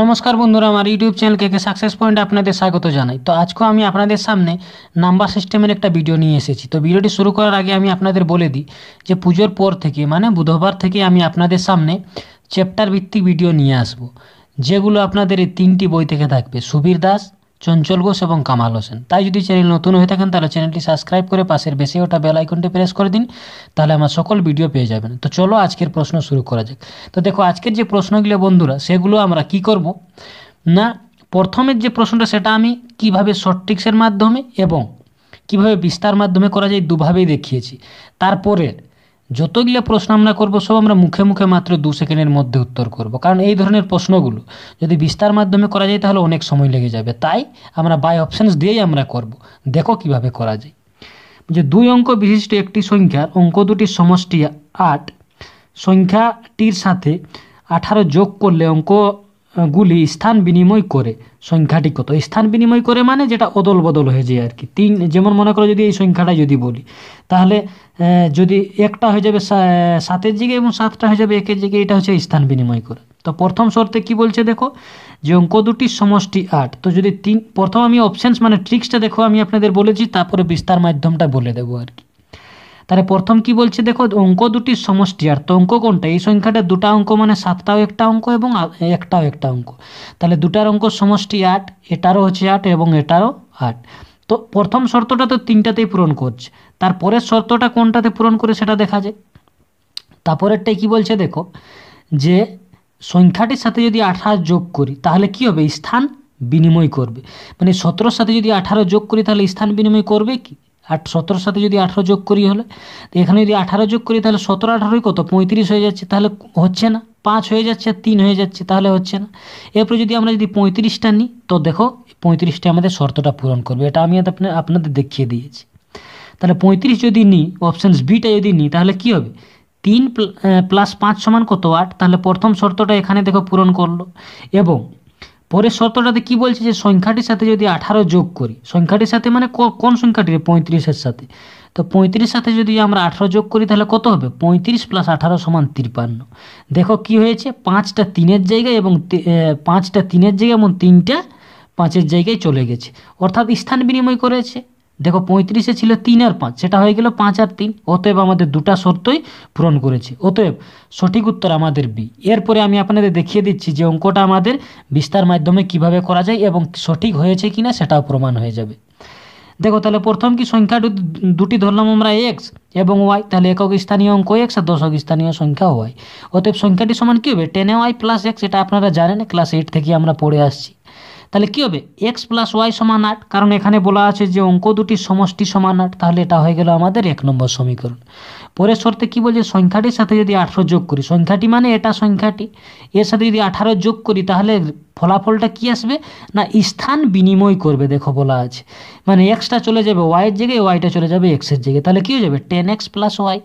নমস্কার বন্ধুরা আমার ইউটিউব চ্যানেল কে সাকসেস পয়েন্ট আপনাদের স্বাগত জানাই তো আজকেও আমি আপনাদের সামনে নাম্বার সিস্টেমের একটা ভিডিও নিয়ে এসেছি তো ভিডিওটি শুরু করার আগে আমি আপনাদের বলে দিই যে পুজোর পর থেকে মানে বুধবার থেকে আমি আপনাদের সামনে চ্যাপ্টার ভিত্তিক ভিডিও নিয়ে আসব যেগুলো আপনাদের এই তিনটি বই থেকে থাকবে সুবীর দাস চঞ্চল ঘোষ এবং কামাল হোসেন তাই যদি চ্যানেল নতুন হয়ে থাকেন তাহলে চ্যানেলটি সাবস্ক্রাইব করে পাশের বেশি ওটা বেল আইকনটি প্রেস করে দিন তাহলে আমার সকল ভিডিও পেয়ে যাবেন তো চলো আজকের প্রশ্ন শুরু করা যাক তো দেখো আজকের যে প্রশ্নগুলো বন্ধুরা সেগুলো আমরা কি করব না প্রথমের যে প্রশ্নটা সেটা আমি কিভাবে শর্ট ট্রিক্সের মাধ্যমে এবং কিভাবে বিস্তার মাধ্যমে করা যায় দুভাবেই দেখিয়েছি তারপরের যতগুলো প্রশ্ন আমরা করব সব আমরা মুখে মুখে মাত্র দু সেকেন্ডের মধ্যে উত্তর করব কারণ এই ধরনের প্রশ্নগুলো যদি বিস্তার মাধ্যমে করা যায় তাহলে অনেক সময় লেগে যাবে তাই আমরা বাই অপশানস দিয়েই আমরা করব দেখো কিভাবে করা যায় যে দুই অঙ্ক বিশিষ্ট একটি সংখ্যার অঙ্ক দুটির সমষ্টি আট সংখ্যাটির সাথে আঠারো যোগ করলে অঙ্ক গুলি স্থান বিনিময় করে সংখ্যাটি কত স্থান বিনিময় করে মানে যেটা অদল বদল হয়ে যায় আর কি তিন যেমন মনে করো যদি এই সংখ্যাটা যদি বলি তাহলে যদি একটা হয়ে যাবে সাতের জিগে এবং সাতটা হয়ে যাবে একের জিগে এটা হচ্ছে স্থান বিনিময় করে তো প্রথম শর্তে কি বলছে দেখো যে অঙ্ক দুটির সমষ্টি আট তো যদি তিন প্রথম আমি অপশানস মানে ট্রিক্সটা দেখো আমি আপনাদের বলেছি তারপরে বিস্তার মাধ্যমটা বলে দেবো আর কি তাহলে প্রথম কি বলছে দেখো অঙ্ক দুটির সমষ্টি আর তো অঙ্ক কোনটা এই সংখ্যাটা দুটা অঙ্ক মানে সাতটাও একটা অঙ্ক এবং একটাও একটা অঙ্ক তাহলে দুটার অঙ্ক সমষ্টি আট এটারও হচ্ছে আট এবং এটারও আট তো প্রথম শর্তটা তো তিনটাতেই পূরণ করছে তারপরের শর্তটা কোনটাতে পূরণ করে সেটা দেখা যায় তারপরেরটাই কি বলছে দেখো যে সংখ্যাটির সাথে যদি আঠাশ যোগ করি তাহলে কি হবে স্থান বিনিময় করবে মানে সতেরোর সাথে যদি আঠারো যোগ করি তাহলে স্থান বিনিময় করবে কি আট সতেরোর সাথে যদি আঠারো যোগ করি হলে তো এখানে যদি আঠারো যোগ করি তাহলে সতেরো আঠারোই কত পঁয়ত্রিশ হয়ে যাচ্ছে তাহলে হচ্ছে না পাঁচ হয়ে যাচ্ছে আর তিন হয়ে যাচ্ছে তাহলে হচ্ছে না এরপরে যদি আমরা যদি পঁয়ত্রিশটা নিই তো দেখো পঁয়ত্রিশটা আমাদের শর্তটা পূরণ করবে এটা আমি আপনার আপনাদের দেখিয়ে দিয়েছি তাহলে পঁয়ত্রিশ যদি নিই অপশানস বিটা যদি নিই তাহলে কী হবে তিন প্লাস পাঁচ সমান কত আট তাহলে প্রথম শর্তটা এখানে দেখো পূরণ করলো এবং পরের শর্তটাতে কি বলছে যে সংখ্যাটির সাথে যদি আঠারো যোগ করি সংখ্যাটির সাথে মানে কোন সংখ্যাটি পঁয়ত্রিশের সাথে তো পঁয়ত্রিশ সাথে যদি আমরা আঠারো যোগ করি তাহলে কত হবে পঁয়ত্রিশ প্লাস আঠারো সমান তিপ্পান্ন দেখো কি হয়েছে পাঁচটা তিনের জায়গায় এবং পাঁচটা তিনের জায়গায় এবং তিনটা পাঁচের জায়গায় চলে গেছে অর্থাৎ স্থান বিনিময় করেছে দেখো পঁয়ত্রিশে ছিল তিন আর পাঁচ সেটা হয়ে গেল পাঁচ আর তিন অতএব আমাদের দুটা শর্তই পূরণ করেছে অতএব সঠিক উত্তর আমাদের বি এরপরে আমি আপনাদের দেখিয়ে দিচ্ছি যে অঙ্কটা আমাদের বিস্তার মাধ্যমে কিভাবে করা যায় এবং সঠিক হয়েছে কি না সেটাও প্রমাণ হয়ে যাবে দেখো তাহলে প্রথম কি সংখ্যা দুটি ধরলাম আমরা এক্স এবং ওয়াই তাহলে একক স্থানীয় অঙ্ক এক্স আর দশক স্থানীয় সংখ্যা ওয়াই অতএব সংখ্যাটি সমান কী হবে টেনে ওয়াই প্লাস এক্স এটা আপনারা জানেন ক্লাস এইট থেকে আমরা পড়ে আসছি তাহলে কী হবে এক্স প্লাস ওয়াই সমান আট কারণ এখানে বলা আছে যে অঙ্ক দুটি সমষ্টি সমান আট তাহলে এটা হয়ে গেল আমাদের এক নম্বর সমীকরণ পরের শর্তে কী বলছে সংখ্যাটির সাথে যদি আঠারো যোগ করি সংখ্যাটি মানে এটা সংখ্যাটি এর সাথে যদি আঠারো যোগ করি তাহলে ফলাফলটা কি আসবে না স্থান বিনিময় করবে দেখো বলা আছে মানে এক্সটা চলে যাবে ওয়াইয়ের জায়গায় ওয়াইটা চলে যাবে এক্সের জায়গায় তাহলে কী হয়ে যাবে টেন এক্স প্লাস ওয়াই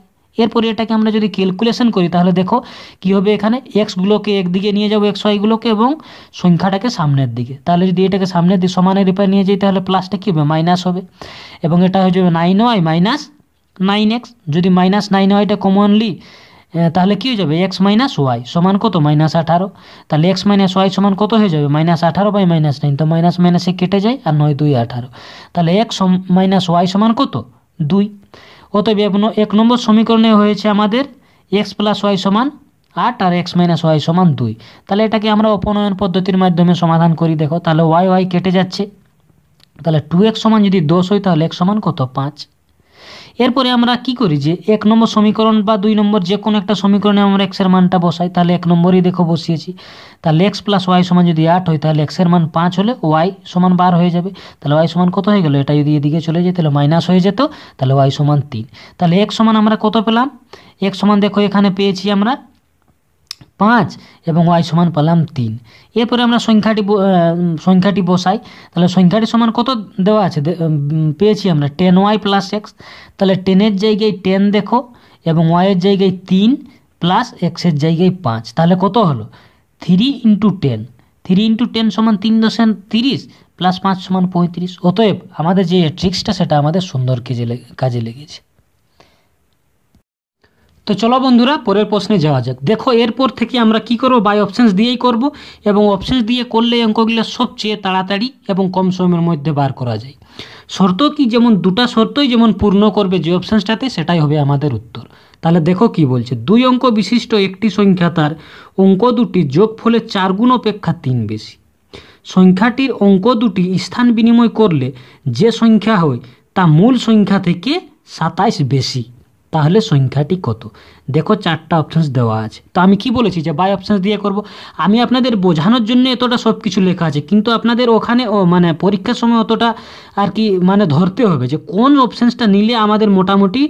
এরপরে এটাকে আমরা যদি ক্যালকুলেশন করি তাহলে দেখো কী হবে এখানে এক্সগুলোকে একদিকে নিয়ে যাবো এক্স ওয়াইগুলোকে এবং সংখ্যাটাকে সামনের দিকে তাহলে যদি এটাকে সামনের দিকে সমানের রিপার নিয়ে যাই তাহলে প্লাসটা কী হবে মাইনাস হবে এবং এটা হয়ে যাবে nine Y minus nine X যদি মাইনাস নাইন ওয়াইটা কমনলি তাহলে কী হয়ে যাবে এক্স মাইনাস ওয়াই সমান কত মাইনাস আঠারো তাহলে এক্স মাইনাস ওয়াই সমান কত হয়ে যাবে মাইনাস আঠারো বাই মাইনাস নাইন তো মাইনাস মাইনাসে কেটে যায় আর নয় দুই আঠারো তাহলে এক্স মাইনাস ওয়াই সমান কত দুই অতএব এক নম্বর সমীকরণে হয়েছে আমাদের এক্স প্লাস ওয়াই সমান আট আর এক্স মাইনাস ওয়াই সমান দুই তাহলে এটাকে আমরা অপনয়ন পদ্ধতির মাধ্যমে সমাধান করি দেখো তাহলে ওয়াই ওয়াই কেটে যাচ্ছে তাহলে টু এক্স সমান যদি দশ হয় তাহলে এক্স সমান কত পাঁচ এরপরে আমরা কি করি যে এক নম্বর সমীকরণ বা দুই নম্বর যে কোনো একটা সমীকরণে আমরা এক্সের মানটা বসাই তাহলে এক নম্বরই দেখো বসিয়েছি তাহলে এক্স প্লাস ওয়াই সমান যদি আট হয় তাহলে এক্সের মান পাঁচ হলে ওয়াই সমান বার হয়ে যাবে তাহলে ওয়াই সমান কত হয়ে গেলো এটা যদি এদিকে চলে যায় তাহলে মাইনাস হয়ে যেত তাহলে ওয়াই সমান তিন তাহলে এক সমান আমরা কত পেলাম এক সমান দেখো এখানে পেয়েছি আমরা পাঁচ এবং ওয়াই সমান পেলাম তিন এরপরে আমরা সংখ্যাটি সংখ্যাটি বসাই তাহলে সংখ্যাটি সমান কত দেওয়া আছে পেয়েছি আমরা টেন ওয়াই প্লাস এক্স তাহলে টেনের জায়গায় টেন দেখো এবং ওয়াইয়ের জায়গায় তিন প্লাস এক্সের জায়গায় পাঁচ তাহলে কত হলো three into ten three into ten সমান তিন দশান তিরিশ প্লাস পাঁচ সমান পঁয়ত্রিশ অতএব আমাদের যে ট্রিক্সটা সেটা আমাদের সুন্দর কাজে লেগেছে তো চলো বন্ধুরা পরের প্রশ্নে যাওয়া যাক দেখো এরপর থেকে আমরা কি করব বাই অপশানস দিয়েই করব এবং অপশানস দিয়ে করলে অঙ্কগুলো সবচেয়ে তাড়াতাড়ি এবং কম সময়ের মধ্যে বার করা যায় শর্ত কি যেমন দুটা শর্তই যেমন পূর্ণ করবে যে অপশানসটাতে সেটাই হবে আমাদের উত্তর তাহলে দেখো কি বলছে দুই অঙ্ক বিশিষ্ট একটি সংখ্যা তার অঙ্ক দুটি যোগ ফলে গুণ অপেক্ষা তিন বেশি সংখ্যাটির অঙ্ক দুটি স্থান বিনিময় করলে যে সংখ্যা হয় তা মূল সংখ্যা থেকে সাতাইশ বেশি তাহলে সংখ্যাটি কত দেখো চারটা অপশানস দেওয়া আছে তো আমি কি বলেছি যে বাই অপশানস দিয়ে করব আমি আপনাদের বোঝানোর জন্য এতটা সব কিছু লেখা আছে কিন্তু আপনাদের ওখানে ও মানে পরীক্ষার সময় অতটা আর কি মানে ধরতে হবে যে কোন অপশানসটা নিলে আমাদের মোটামুটি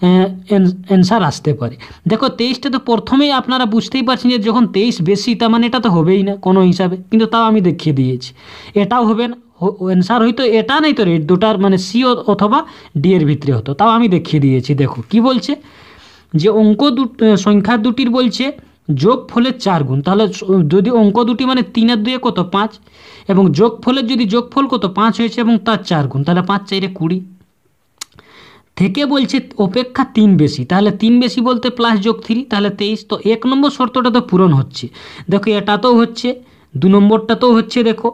অ্যান্সার আসতে পারে দেখো তেইশটা তো প্রথমেই আপনারা বুঝতেই পারছেন যে যখন তেইশ বেশি তার মানে এটা তো হবেই না কোনো হিসাবে কিন্তু তাও আমি দেখিয়ে দিয়েছি এটাও হবে না অ্যান্সার হয়তো এটা নেই তো রেট দুটার মানে সি অথবা ডি এর ভিতরে হতো তাও আমি দেখিয়ে দিয়েছি দেখো কি বলছে যে অঙ্ক দু সংখ্যা দুটির বলছে যোগ ফলের চার গুণ তাহলে যদি অঙ্ক দুটি মানে তিন আর দুয়ে কত পাঁচ এবং যোগ ফলের যদি যোগ ফল কত পাঁচ হয়েছে এবং তার চার গুণ তাহলে পাঁচ চাইরে কুড়ি থেকে বলছে অপেক্ষা তিন বেশি তাহলে তিন বেশি বলতে প্লাস যোগ থ্রি তাহলে তেইশ তো এক নম্বর শর্তটা তো পূরণ হচ্ছে দেখো এটাতেও হচ্ছে দু নম্বরটাতেও হচ্ছে দেখো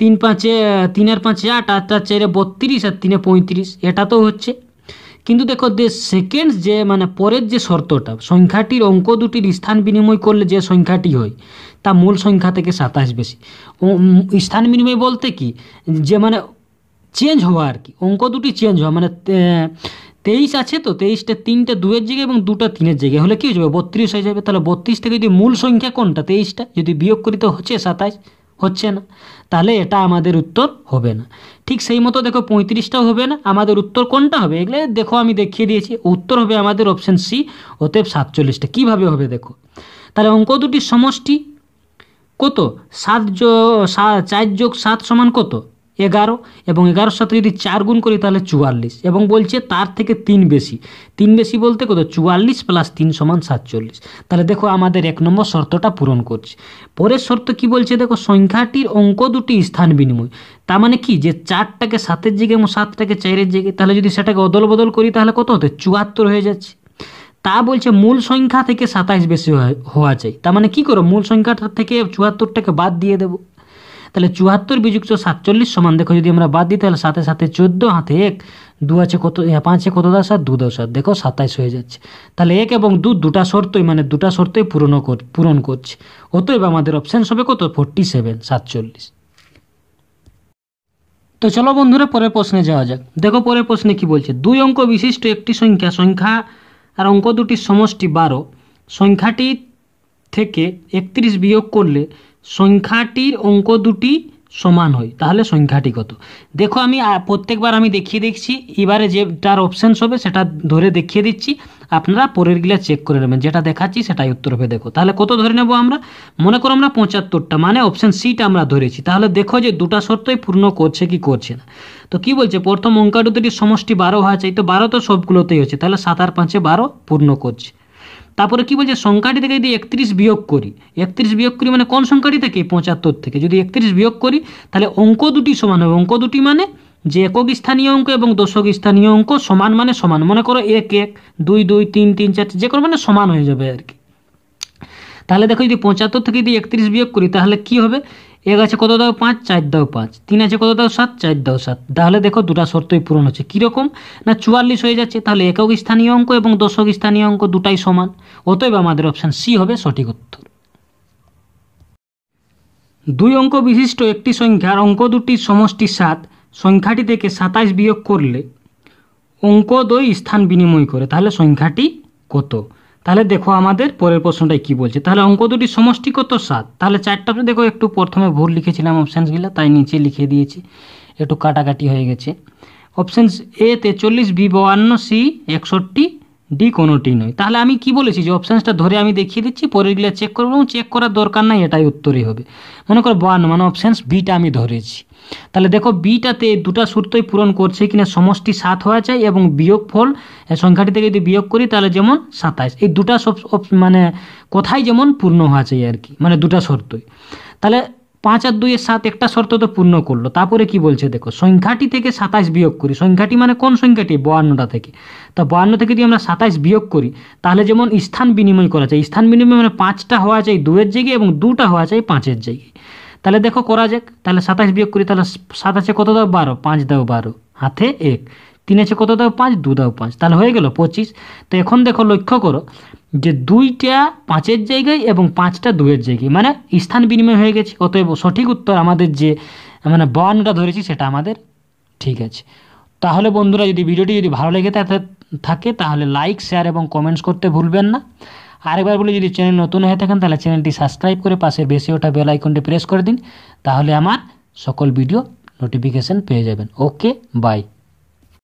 তিন পাঁচে তিন আর পাঁচে আট আট চার চারে বত্রিশ আর তিনে পঁয়ত্রিশ এটাতেও হচ্ছে কিন্তু দেখো যে সেকেন্ড যে মানে পরের যে শর্তটা সংখ্যাটির অঙ্ক দুটির স্থান বিনিময় করলে যে সংখ্যাটি হয় তা মূল সংখ্যা থেকে সাতাশ বেশি স্থান বিনিময় বলতে কি যে মানে চেঞ্জ হওয়া আর কি অঙ্ক দুটি চেঞ্জ হওয়া মানে তেইশ আছে তো তেইশটা তিনটে দুয়ের জায়গায় এবং দুটা তিনের জায়গায় হলে কী হয়ে যাবে বত্রিশ হয়ে যাবে তাহলে বত্রিশ থেকে যদি মূল সংখ্যা কোনটা তেইশটা যদি বিয়োগ করি তো হচ্ছে সাতাশ হচ্ছে না তাহলে এটা আমাদের উত্তর হবে না ঠিক সেই মতো দেখো পঁয়ত্রিশটাও হবে না আমাদের উত্তর কোনটা হবে এগুলো দেখো আমি দেখিয়ে দিয়েছি উত্তর হবে আমাদের অপশান সি অতএব সাতচল্লিশটা কীভাবে হবে দেখো তাহলে অঙ্ক দুটির সমষ্টি কত সাত যোগ চার যোগ সাত সমান কত এগারো এবং এগারোর সাথে যদি চার গুণ করি তাহলে চুয়াল্লিশ এবং বলছে তার থেকে তিন বেশি তিন বেশি বলতে কত চুয়াল্লিশ প্লাস তিন সমান সাতচল্লিশ তাহলে দেখো আমাদের এক নম্বর শর্তটা পূরণ করছে পরের শর্ত কি বলছে দেখো সংখ্যাটির অঙ্ক দুটি স্থান বিনিময় তার মানে কি যে চারটাকে সাতের জায়গায় এবং সাতটাকে চারের জায়গায় তাহলে যদি সেটাকে অদল বদল করি তাহলে কত হতে চুয়াত্তর হয়ে যাচ্ছে তা বলছে মূল সংখ্যা থেকে সাতাইশ বেশি হওয়া চাই তার মানে কি করো মূল সংখ্যাটা থেকে চুয়াত্তরটাকে বাদ দিয়ে দেবো তাহলে চুয়াত্তর বিযুক্ত সাতচল্লিশ সমান দেখো যদি আমরা বাদ দিই তাহলে সাথে সাথে চোদ্দো হাতে এক দু আছে কত পাঁচে কত দশ আর দু দশ আর দেখো সাতাইশ হয়ে যাচ্ছে তাহলে এক এবং দু দুটা শর্তই মানে দুটা শর্তই পূরণ পূরণ করছে অতএব আমাদের অপশান হবে কত ফোরটি সেভেন সাতচল্লিশ তো চলো বন্ধুরা পরের প্রশ্নে যাওয়া যাক দেখো পরের প্রশ্নে কি বলছে দুই অঙ্ক বিশিষ্ট একটি সংখ্যা সংখ্যা আর অঙ্ক দুটির সমষ্টি বারো সংখ্যাটি থেকে একত্রিশ বিয়োগ করলে সংখ্যাটির অঙ্ক দুটি সমান হয় তাহলে সংখ্যাটি কত দেখো আমি প্রত্যেকবার আমি দেখিয়ে দেখছি এবারে যেটার অপশানস হবে সেটা ধরে দেখিয়ে দিচ্ছি আপনারা পরের গিলা চেক করে নেবেন যেটা দেখাচ্ছি সেটাই উত্তর হবে দেখো তাহলে কত ধরে নেব আমরা মনে করো আমরা পঁচাত্তরটা মানে অপশান সিটা আমরা ধরেছি তাহলে দেখো যে দুটা শর্তই পূর্ণ করছে কি করছে না তো কি বলছে প্রথম অঙ্কাটুতে সমষ্টি বারো হওয়া চাই তো বারো তো সবগুলোতেই হচ্ছে তাহলে সাত আর পাঁচে বারো পূর্ণ করছে তারপরে কি বলছে সংখ্যাটি থেকে যদি একত্রিশ বিয়োগ করি একত্রিশ বিয়োগ করি মানে কোন সংখ্যাটি থেকে পঁচাত্তর থেকে যদি একত্রিশ বিয়োগ করি তাহলে অঙ্ক দুটি সমান হবে অঙ্ক দুটি মানে যে একক স্থানীয় অঙ্ক এবং দশক স্থানীয় অঙ্ক সমান মানে সমান মনে করো এক এক দুই দুই তিন তিন চার যে কোনো মানে সমান হয়ে যাবে আর কি তাহলে দেখো যদি পঁচাত্তর থেকে যদি একত্রিশ বিয়োগ করি তাহলে কি হবে এক আছে কত দাও পাঁচ চার দাও পাঁচ তিন আছে কত দাও সাত চার দাও সাত তাহলে দেখো দুটা শর্তই পূরণ হচ্ছে কীরকম না চুয়াল্লিশ হয়ে যাচ্ছে তাহলে একক স্থানীয় অঙ্ক এবং দশক স্থানীয় অঙ্ক দুটাই সমান অতএব আমাদের অপশান সি হবে সঠিক উত্তর দুই অঙ্ক বিশিষ্ট একটি সংখ্যার অঙ্ক দুটির সমষ্টি সাত সংখ্যাটি থেকে সাতাইশ বিয়োগ করলে অঙ্ক দুই স্থান বিনিময় করে তাহলে সংখ্যাটি কত তাহলে দেখো আমাদের পরের প্রশ্নটাই কি বলছে তাহলে অঙ্ক দুটি সমষ্টি কত সাত তাহলে চারটা দেখো একটু প্রথমে ভুল লিখেছিলাম অপশানসগুলো তাই নিচে লিখে দিয়েছি একটু কাটাকাটি হয়ে গেছে অপশানস এতে চল্লিশ বি বাউান্ন সি একষট্টি ডি কোনোটি নয় তাহলে আমি কি বলেছি যে অপশানসটা ধরে আমি দেখিয়ে দিচ্ছি পরেরগুলো চেক করবো এবং চেক করার দরকার নাই এটাই উত্তরই হবে মনে করো বান মানে অপশানস বিটা আমি ধরেছি তাহলে দেখো বিটাতে দুটা সূত্রই পূরণ করছে কিনা সমষ্টি সাত হওয়া চাই এবং বিয়োগ ফল সংখ্যাটি থেকে যদি বিয়োগ করি তাহলে যেমন সাতাশ এই দুটা সব মানে কোথায় যেমন পূর্ণ হওয়া চাই আর কি মানে দুটা শর্তই তাহলে পাঁচ আর দুইয়ের সাত একটা শর্ত তো পূর্ণ করলো তারপরে কি বলছে দেখো সংখ্যাটি থেকে সাতাশ বিয়োগ করি সংখ্যাটি মানে কোন সংখ্যাটি বয়ান্নটা থেকে তা বায়ান্ন থেকে যদি আমরা সাতাইশ বিয়োগ করি তাহলে যেমন স্থান বিনিময় করা যায় স্থান বিনিময় মানে পাঁচটা হওয়া চাই দুয়ের জায়গায় এবং দুটা হওয়া চাই পাঁচের জায়গায় তাহলে দেখো করা যাক তাহলে সাতাশ বিয়োগ করি তাহলে সাতাশে কত দাও বারো পাঁচ দাও বারো হাতে এক তিন আছে কত দাও পাঁচ দু দাও পাঁচ তাহলে হয়ে গেল পঁচিশ তো এখন দেখো লক্ষ্য করো যে দুইটা পাঁচের জায়গায় এবং পাঁচটা দুয়ের জায়গায় মানে স্থান বিনিময় হয়ে গেছে অতএব সঠিক উত্তর আমাদের যে মানে বয়ানটা ধরেছি সেটা আমাদের ঠিক আছে তাহলে বন্ধুরা যদি ভিডিওটি যদি ভালো লেগে থাকে তাহলে লাইক শেয়ার এবং কমেন্টস করতে ভুলবেন না আরেকবার বলে যদি চ্যানেল নতুন হয়ে থাকেন তাহলে চ্যানেলটি সাবস্ক্রাইব করে পাশে বেশি ওঠা বেল আইকনটি প্রেস করে দিন তাহলে আমার সকল ভিডিও নোটিফিকেশান পেয়ে যাবেন ওকে বাই